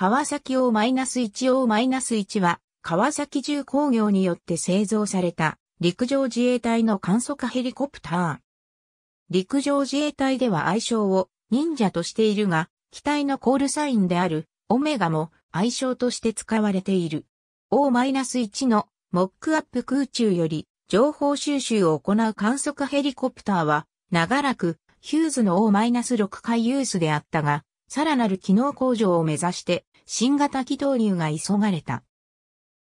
川崎 O-1 O-1 は、川崎重工業によって製造された、陸上自衛隊の簡素化ヘリコプター。陸上自衛隊では愛称を忍者としているが、機体のコールサインであるオメガも愛称として使われている。O-1 のモックアップ空中より情報収集を行う観測ヘリコプターは長らくヒューズの O-6 回ユースであったが、さらなる機能向上を目指して新型機動流が急がれた。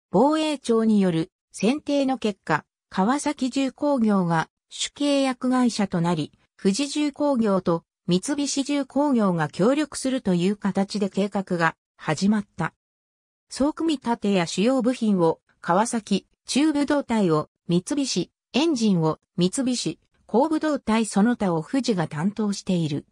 防衛庁による選定の結果、川崎重工業が主契約会社となり、富士重工業と三菱重工業が協力するという形で計画が始まった。総組み立てや主要部品を川崎、中部動体を三菱、エンジンを三菱、後部動体その他を富士が担当している。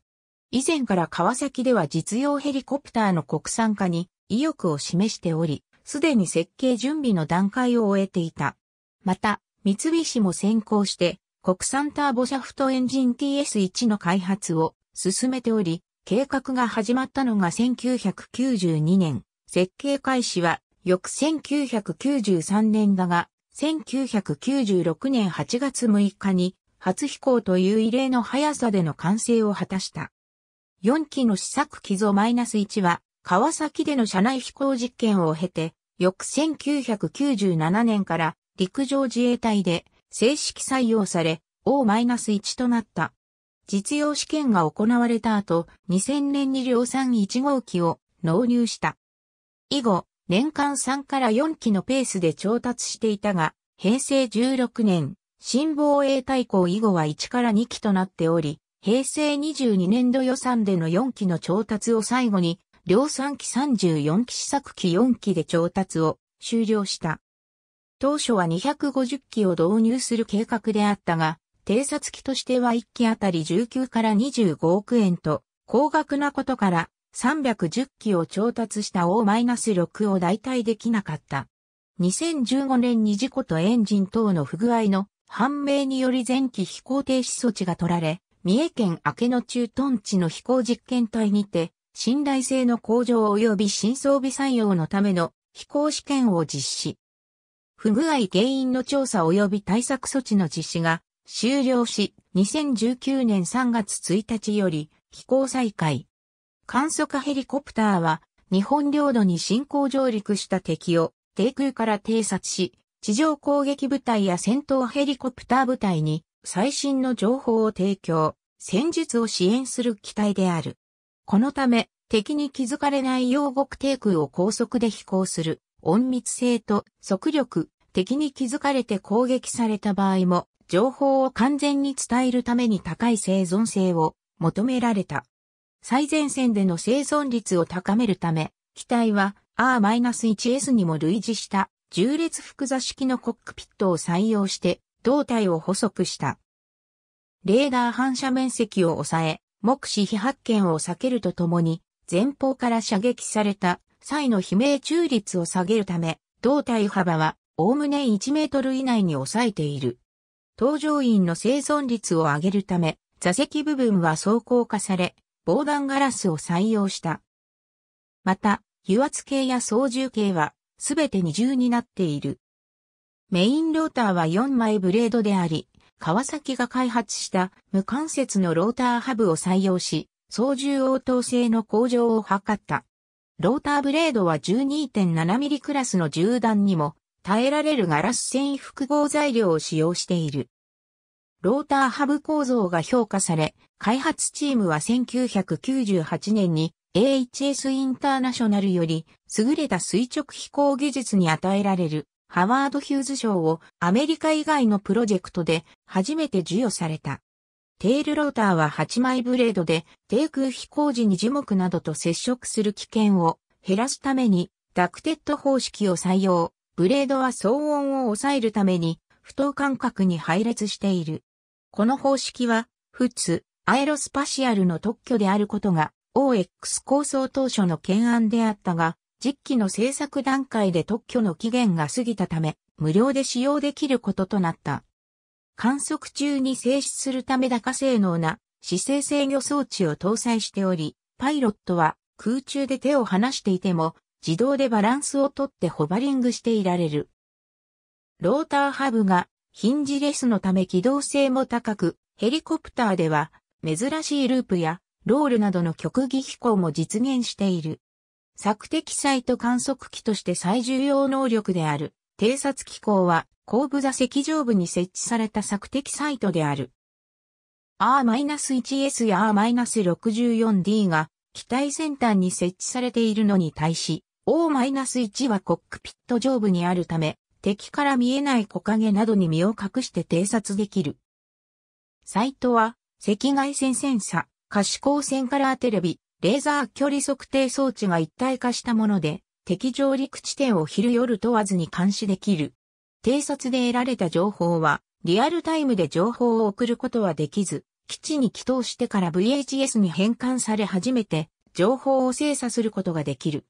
以前から川崎では実用ヘリコプターの国産化に意欲を示しており、すでに設計準備の段階を終えていた。また、三菱も先行して、国産ターボシャフトエンジン TS1 の開発を進めており、計画が始まったのが1992年、設計開始は翌1993年だが、1996年8月6日に初飛行という異例の速さでの完成を果たした。4機の試作機ゾ -1 は、川崎での車内飛行実験を経て、翌1997年から陸上自衛隊で正式採用され、O-1 となった。実用試験が行われた後、2000年に量産1号機を納入した。以後、年間3から4機のペースで調達していたが、平成16年、新防衛大綱以後は1から2機となっており、平成22年度予算での4機の調達を最後に、量産機34機試作機4機で調達を終了した。当初は250機を導入する計画であったが、偵察機としては1機あたり19から25億円と、高額なことから310機を調達した O-6 を代替できなかった。2015年に事故とエンジン等の不具合の判明により前期飛行停止措置が取られ、三重県明野トン地の飛行実験隊にて、信頼性の向上及び新装備採用のための飛行試験を実施。不具合原因の調査及び対策措置の実施が終了し、2019年3月1日より飛行再開。観測ヘリコプターは日本領土に進行上陸した敵を低空から偵察し、地上攻撃部隊や戦闘ヘリコプター部隊に最新の情報を提供、戦術を支援する機体である。このため、敵に気づかれない洋国低空を高速で飛行する、隠密性と速力、敵に気づかれて攻撃された場合も、情報を完全に伝えるために高い生存性を求められた。最前線での生存率を高めるため、機体は R-1S にも類似した重列複座式のコックピットを採用して胴体を細くした。レーダー反射面積を抑え、目視非発見を避けるとともに、前方から射撃された際の悲鳴中率を下げるため、胴体幅はおおむね1メートル以内に抑えている。搭乗員の生存率を上げるため、座席部分は装甲化され、防弾ガラスを採用した。また、油圧計や操縦系はすべて二重になっている。メインローターは4枚ブレードであり、川崎が開発した無関節のローターハブを採用し、操縦応答性の向上を図った。ローターブレードは1 2 7ミリクラスの銃弾にも耐えられるガラス繊維複合材料を使用している。ローターハブ構造が評価され、開発チームは1998年に AHS インターナショナルより優れた垂直飛行技術に与えられるハワード・ヒューズ賞をアメリカ以外のプロジェクトで初めて授与された。テールローターは8枚ブレードで低空飛行時に樹木などと接触する危険を減らすためにダクテッド方式を採用。ブレードは騒音を抑えるために不等間隔に配列している。この方式は、普通、アエロスパシアルの特許であることが、OX 構想当初の懸案であったが、実機の製作段階で特許の期限が過ぎたため、無料で使用できることとなった。観測中に静止するため高性能な姿勢制御装置を搭載しており、パイロットは空中で手を離していても自動でバランスをとってホバリングしていられる。ローターハブがヒンジレスのため機動性も高く、ヘリコプターでは珍しいループやロールなどの極技飛行も実現している。索敵サイト観測機として最重要能力である。偵察機構は後部座席上部に設置された索敵サイトである。R-1S や R-64D が機体先端に設置されているのに対し、O-1 はコックピット上部にあるため、敵から見えない木陰などに身を隠して偵察できる。サイトは、赤外線センサ、可視光線カラーテレビ、レーザー距離測定装置が一体化したもので、敵上陸地点を昼夜問わずに監視できる。偵察で得られた情報は、リアルタイムで情報を送ることはできず、基地に帰投してから VHS に変換され初めて、情報を精査することができる。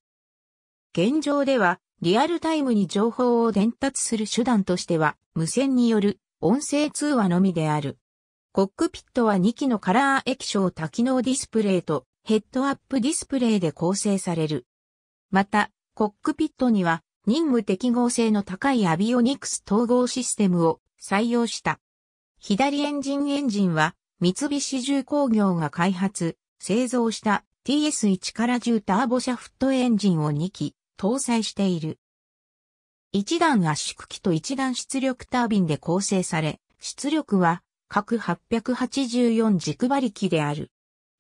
現状では、リアルタイムに情報を伝達する手段としては、無線による音声通話のみである。コックピットは2機のカラー液晶多機能ディスプレイとヘッドアップディスプレイで構成される。また、コックピットには任務適合性の高いアビオニクス統合システムを採用した。左エンジンエンジンは三菱重工業が開発、製造した TS1 から10ターボシャフトエンジンを2機搭載している。1段圧縮機と1段出力タービンで構成され、出力は各884軸馬力である。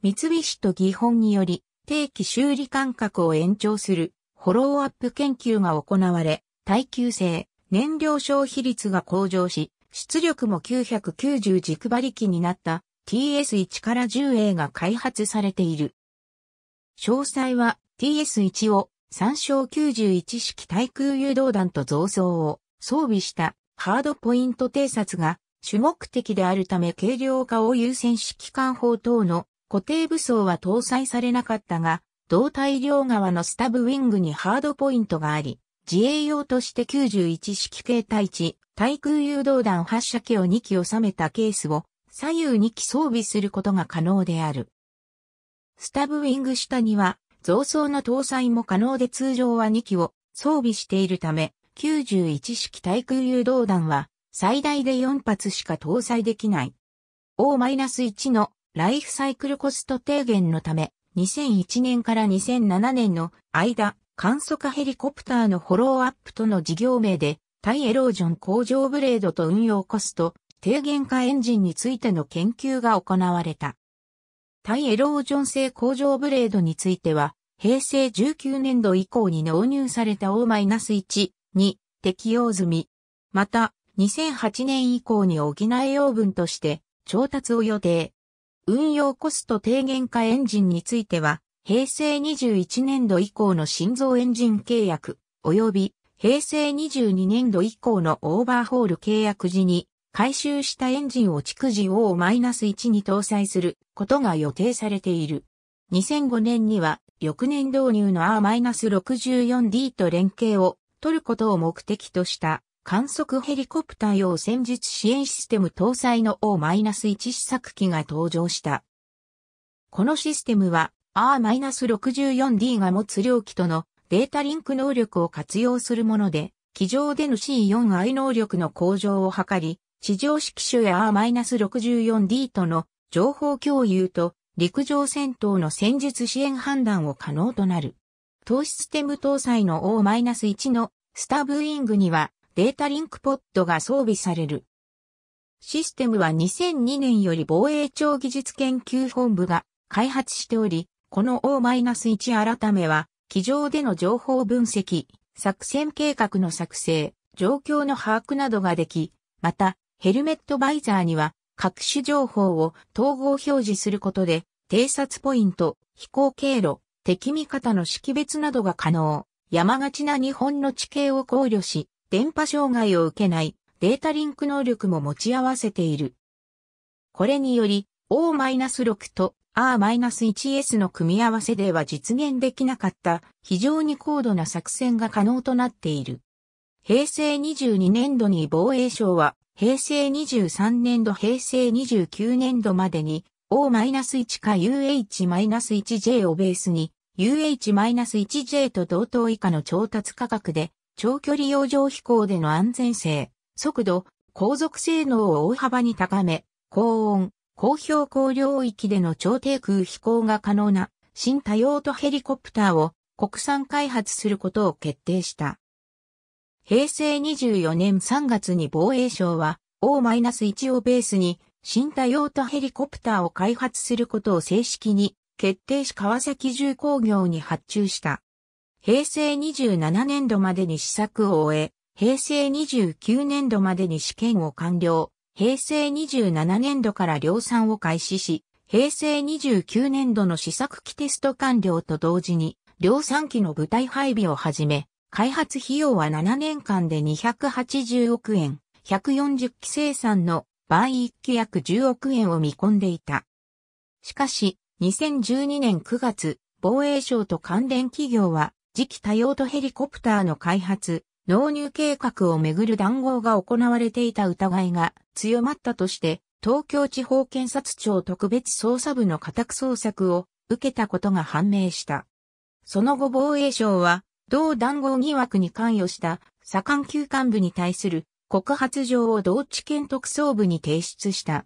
三菱と技本により、定期修理間隔を延長する、フォローアップ研究が行われ、耐久性、燃料消費率が向上し、出力も990軸馬力になった TS1 から 10A が開発されている。詳細は TS1 を参照91式対空誘導弾と増装を装備したハードポイント偵察が主目的であるため軽量化を優先指揮官法等の固定武装は搭載されなかったが、胴体両側のスタブウィングにハードポイントがあり、自衛用として91式携帯地、対空誘導弾発射機を2機収めたケースを左右2機装備することが可能である。スタブウィング下には増装の搭載も可能で通常は2機を装備しているため、91式対空誘導弾は最大で4発しか搭載できない。O-1 のライフサイクルコスト低減のため、2001年から2007年の間、簡素化ヘリコプターのフォローアップとの事業名で、対エロージョン工場ブレードと運用コスト、低減化エンジンについての研究が行われた。対エロージョン製工場ブレードについては、平成19年度以降に納入された O-1 に適用済み。また、2008年以降に補え養分として調達を予定。運用コスト低減化エンジンについては、平成21年度以降の新造エンジン契約、及び平成22年度以降のオーバーホール契約時に、回収したエンジンを蓄次 O-1 に搭載することが予定されている。2005年には翌年導入の R-64D と連携を取ることを目的とした観測ヘリコプター用戦術支援システム搭載の O-1 試作機が登場した。このシステムは R-64D が持つ両機とのデータリンク能力を活用するもので、機上での C4I 能力の向上を図り、地上式種や R-64D との情報共有と陸上戦闘の戦術支援判断を可能となる。当システム搭載の O-1 のスターブーイングにはデータリンクポッドが装備される。システムは2002年より防衛庁技術研究本部が開発しており、この O-1 改めは、機上での情報分析、作戦計画の作成、状況の把握などができ、また、ヘルメットバイザーには、各種情報を統合表示することで、偵察ポイント、飛行経路、敵味方の識別などが可能。山がちな日本の地形を考慮し、電波障害を受けないデータリンク能力も持ち合わせている。これにより O-6 と R-1S の組み合わせでは実現できなかった非常に高度な作戦が可能となっている。平成22年度に防衛省は平成23年度平成29年度までに O-1 か UH-1J をベースに UH-1J と同等以下の調達価格で長距離洋上飛行での安全性、速度、航続性能を大幅に高め、高温、高標高領域での超低空飛行が可能な新多用途ヘリコプターを国産開発することを決定した。平成24年3月に防衛省は O-1 をベースに新多用途ヘリコプターを開発することを正式に決定し川崎重工業に発注した。平成27年度までに試作を終え、平成29年度までに試験を完了、平成27年度から量産を開始し、平成29年度の試作機テスト完了と同時に、量産機の部隊配備をはじめ、開発費用は7年間で280億円、140機生産の倍1機約10億円を見込んでいた。しかし、2012年9月、防衛省と関連企業は次期多用途ヘリコプターの開発、納入計画をめぐる談合が行われていた疑いが強まったとして、東京地方検察庁特別捜査部の家宅捜索を受けたことが判明した。その後防衛省は、同談合疑惑に関与した左官級幹部に対する告発状を同地検特捜部に提出した。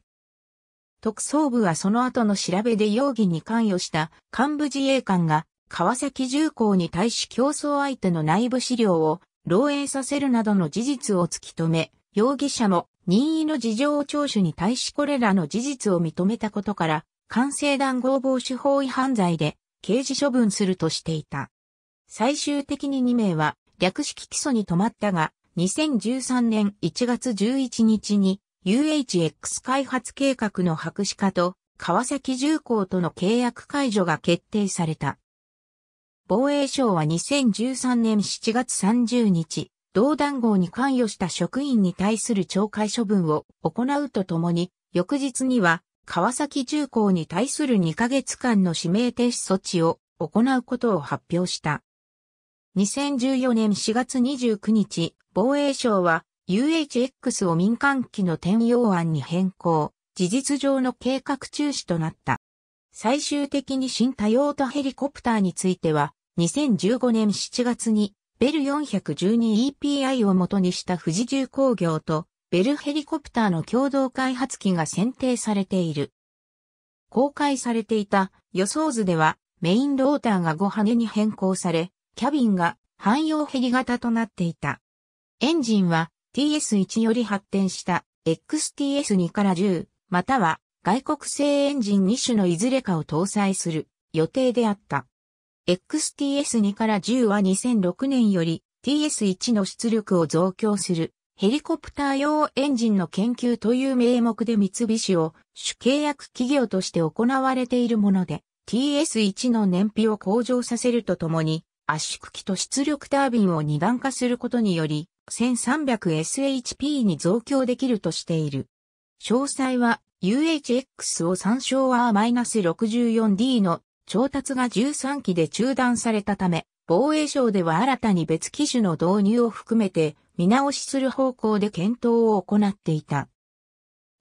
特捜部はその後の調べで容疑に関与した幹部自衛官が川崎重工に対し競争相手の内部資料を漏洩させるなどの事実を突き止め、容疑者も任意の事情聴取に対しこれらの事実を認めたことから、官製談合防止法違反罪で刑事処分するとしていた。最終的に2名は略式起訴に止まったが、2013年1月11日に UHX 開発計画の白紙化と川崎重工との契約解除が決定された。防衛省は2013年7月30日、同談合に関与した職員に対する懲戒処分を行うとともに、翌日には、川崎重工に対する2ヶ月間の指名停止措置を行うことを発表した。2014年4月29日、防衛省は UHX を民間機の転用案に変更、事実上の計画中止となった。最終的に新多用途ヘリコプターについては、2015年7月に、ベル 412EPI を元にした富士重工業と、ベルヘリコプターの共同開発機が選定されている。公開されていた予想図では、メインローターが5羽に変更され、キャビンが汎用ヘリ型となっていた。エンジンは TS1 より発展した XTS2 から10、または外国製エンジン2種のいずれかを搭載する予定であった。XTS2 から10は2006年より TS1 の出力を増強するヘリコプター用エンジンの研究という名目で三菱を主契約企業として行われているもので TS1 の燃費を向上させるとともに圧縮機と出力タービンを二段化することにより 1300SHP に増強できるとしている。詳細は UHX を参照は6 4 d の調達が13機で中断されたため、防衛省では新たに別機種の導入を含めて見直しする方向で検討を行っていた。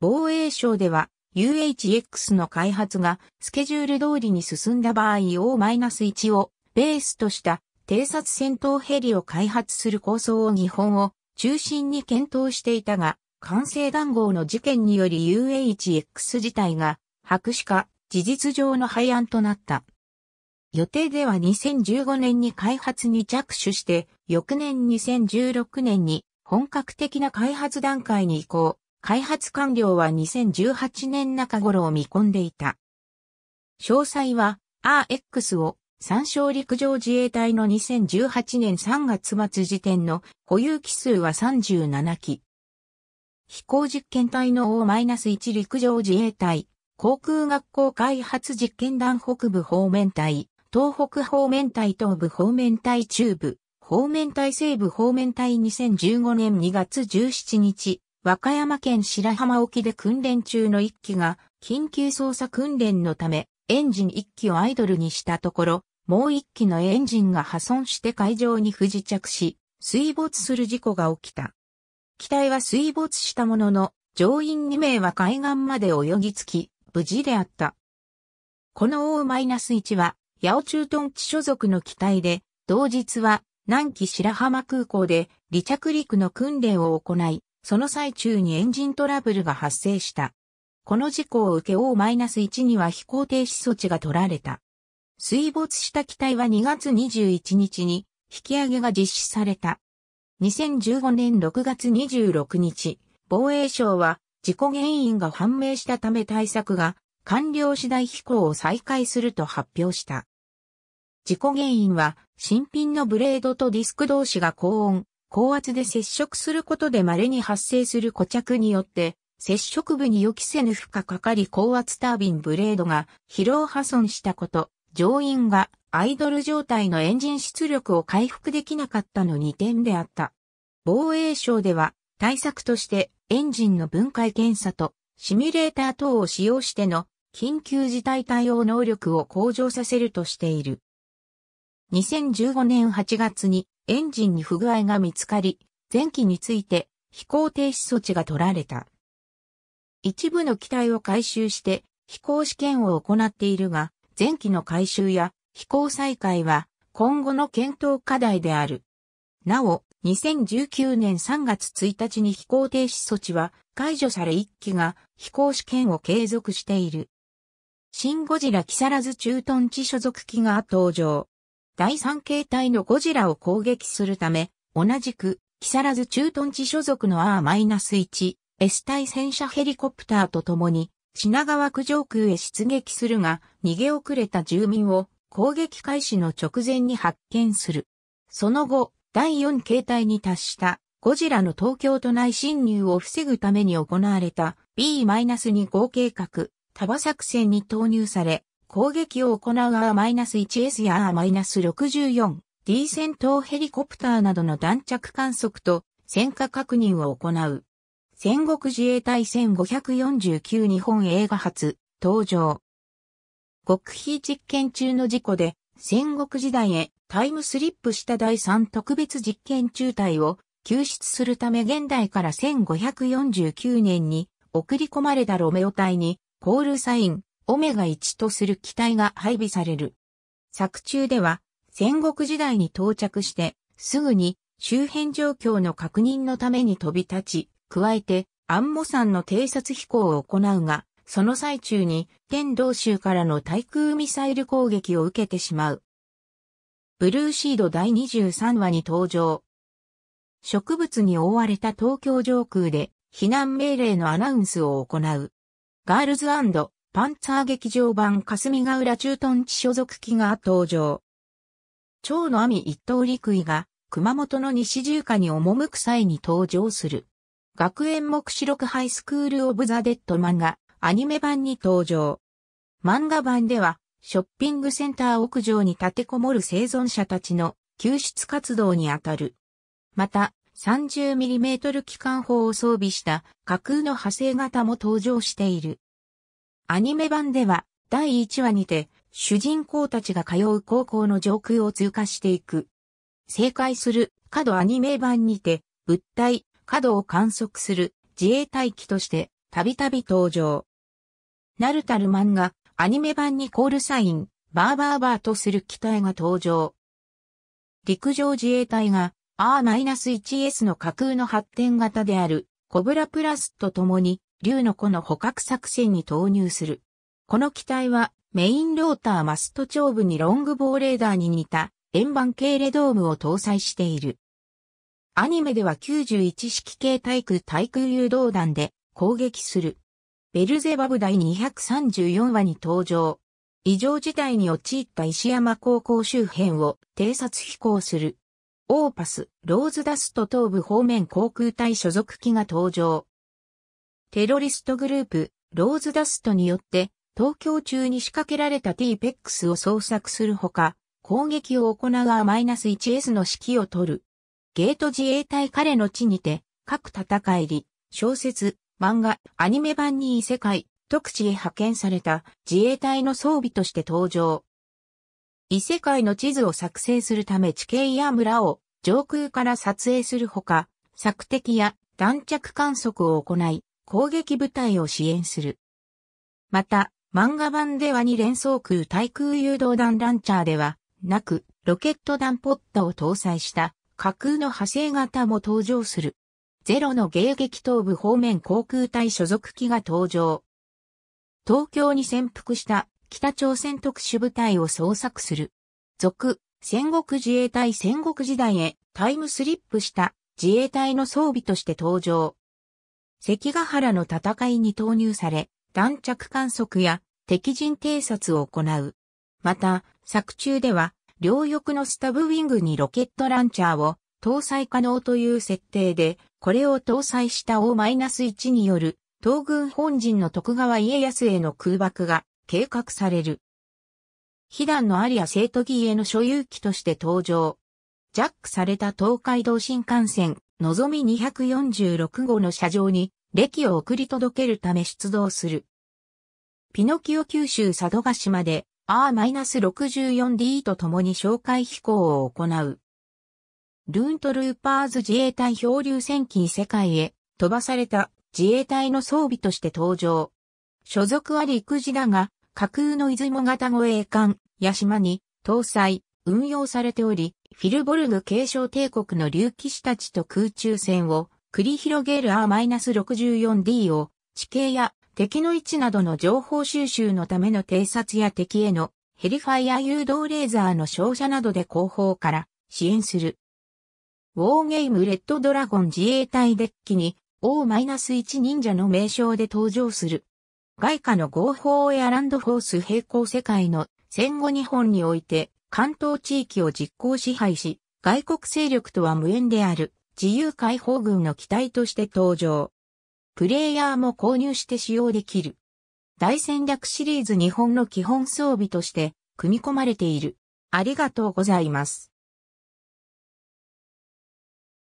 防衛省では UHX の開発がスケジュール通りに進んだ場合 O-1 をベースとした偵察戦闘ヘリを開発する構想を日本を中心に検討していたが、完成談合の事件により UHX 自体が白紙化、事実上の廃案となった。予定では2015年に開発に着手して、翌年2016年に本格的な開発段階に移行、開発完了は2018年中頃を見込んでいた。詳細は RX を参照陸上自衛隊の2018年3月末時点の保有機数は37機。飛行実験隊の O-1 陸上自衛隊、航空学校開発実験団北部方面隊、東北方面隊東部方面隊中部、方面隊西部方面隊2015年2月17日、和歌山県白浜沖で訓練中の1機が、緊急操作訓練のため、エンジン1機をアイドルにしたところ、もう1機のエンジンが破損して海上に不時着し、水没する事故が起きた。機体は水没したものの、乗員2名は海岸まで泳ぎ着き、無事であった。この O-1 は、八尾駐屯地所属の機体で、同日は南紀白浜空港で離着陸の訓練を行い、その最中にエンジントラブルが発生した。この事故を受け O-1 には飛行停止措置が取られた。水没した機体は2月21日に引き上げが実施された。2015年6月26日、防衛省は事故原因が判明したため対策が完了次第飛行を再開すると発表した。事故原因は新品のブレードとディスク同士が高温、高圧で接触することで稀に発生する固着によって、接触部に予期せぬ負荷かかり高圧タービンブレードが疲労破損したこと、乗員がアイドル状態のエンジン出力を回復できなかったの2点であった。防衛省では対策としてエンジンの分解検査とシミュレーター等を使用しての緊急事態対応能力を向上させるとしている。2015年8月にエンジンに不具合が見つかり、前期について飛行停止措置が取られた。一部の機体を回収して飛行試験を行っているが、前期の改修や飛行再開は今後の検討課題である。なお、2019年3月1日に飛行停止措置は解除され1機が飛行試験を継続している。シン・ゴジラ木更津駐屯地所属機が登場。第3形態のゴジラを攻撃するため、同じく木更津駐屯地所属の R-1S 対戦車ヘリコプターと共に品川区上空へ出撃するが、逃げ遅れた住民を攻撃開始の直前に発見する。その後、第4形態に達したゴジラの東京都内侵入を防ぐために行われた B-2 号計画、束作戦に投入され、攻撃を行う R-1S や R-64、D 戦闘ヘリコプターなどの弾着観測と戦火確認を行う。戦国自衛隊1549日本映画初登場。極秘実験中の事故で戦国時代へタイムスリップした第3特別実験中隊を救出するため現代から1549年に送り込まれたロメオ隊にコールサインオメガ1とする機体が配備される。作中では戦国時代に到着してすぐに周辺状況の確認のために飛び立ち、加えて、アモさ山の偵察飛行を行うが、その最中に天道州からの対空ミサイル攻撃を受けてしまう。ブルーシード第23話に登場。植物に覆われた東京上空で避難命令のアナウンスを行う。ガールズパンツァー劇場版霞ヶ浦駐屯地所属機が登場。蝶の網一等陸位が熊本の西重下に赴く際に登場する。学園目視録ハイスクールオブザ・デッド漫画、アニメ版に登場。漫画版では、ショッピングセンター屋上に立てこもる生存者たちの救出活動にあたる。また、30mm 機関砲を装備した架空の派生型も登場している。アニメ版では、第1話にて、主人公たちが通う高校の上空を通過していく。正解する、角アニメ版にて、物体、角を観測する自衛隊機としてたびたび登場。ナルタル漫画、アニメ版にコールサイン、バーバーバーとする機体が登場。陸上自衛隊が R-1S の架空の発展型であるコブラプラスと共に竜の子の捕獲作戦に投入する。この機体はメインローターマスト長部にロングボーレーダーに似た円盤系レドームを搭載している。アニメでは91式系対空対空誘導弾で攻撃する。ベルゼバブ第234話に登場。異常事態に陥った石山高校周辺を偵察飛行する。オーパス、ローズダスト東部方面航空隊所属機が登場。テロリストグループ、ローズダストによって東京中に仕掛けられた TPEX を捜索するほか、攻撃を行う r 1 s の指揮を取る。ゲート自衛隊彼の地にて、各戦いり、小説、漫画、アニメ版に異世界、特地へ派遣された自衛隊の装備として登場。異世界の地図を作成するため地形や村を上空から撮影するほか、索敵や弾着観測を行い、攻撃部隊を支援する。また、漫画版では2連装空対空誘導弾ランチャーでは、なく、ロケット弾ポッタを搭載した架空の派生型も登場する。ゼロの迎撃東部方面航空隊所属機が登場。東京に潜伏した北朝鮮特殊部隊を捜索する。続、戦国自衛隊戦国時代へタイムスリップした自衛隊の装備として登場。関ヶ原の戦いに投入され、弾着観測や敵陣偵察を行う。また、作中では両翼のスタブウィングにロケットランチャーを搭載可能という設定で、これを搭載した O-1 による東軍本陣の徳川家康への空爆が計画される。被弾のアリア生徒義への所有機として登場。ジャックされた東海道新幹線、のぞみ246号の車上に、歴を送り届けるため出動する。ピノキオ九州佐渡島で、R-64D と共に哨戒飛行を行う。ルーントルーパーズ自衛隊漂流戦機世界へ飛ばされた自衛隊の装備として登場。所属は陸自だが、架空の出雲型護衛艦、ヤ島に搭載、運用されており、フィルボルグ継承帝国の竜騎士たちと空中戦を繰り広げる R-64D を地形や敵の位置などの情報収集のための偵察や敵へのヘリファイア誘導レーザーの照射などで後方から支援する。ウォーゲームレッドドラゴン自衛隊デッキに O-1 忍者の名称で登場する。外貨の合法エアランドフォース並行世界の戦後日本において関東地域を実行支配し、外国勢力とは無縁である自由解放軍の機体として登場。プレイヤーも購入して使用できる。大戦略シリーズ日本の基本装備として組み込まれている。ありがとうございます。